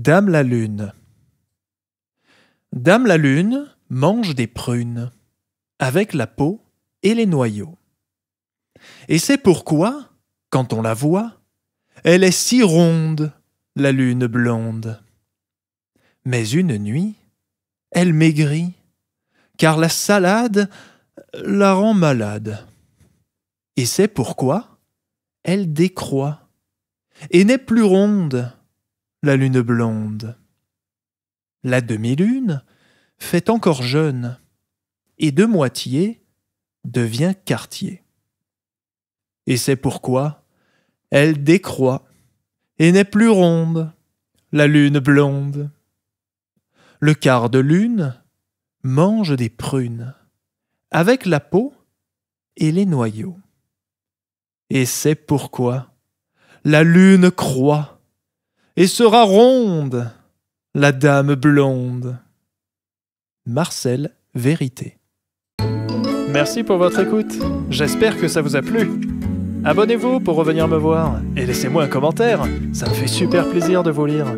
Dame la Lune. Dame la Lune mange des prunes, avec la peau et les noyaux. Et c'est pourquoi, quand on la voit, elle est si ronde, la lune blonde. Mais une nuit, elle maigrit, car la salade la rend malade. Et c'est pourquoi elle décroît, et n'est plus ronde, la lune blonde. La demi-lune fait encore jeune, et de moitié devient quartier. Et c'est pourquoi elle décroît et n'est plus ronde, la lune blonde. Le quart de lune mange des prunes, avec la peau et les noyaux. Et c'est pourquoi la lune croît et sera ronde, la dame blonde. Marcel Vérité. Merci pour votre écoute. J'espère que ça vous a plu. Abonnez-vous pour revenir me voir et laissez-moi un commentaire. Ça me fait super plaisir de vous lire.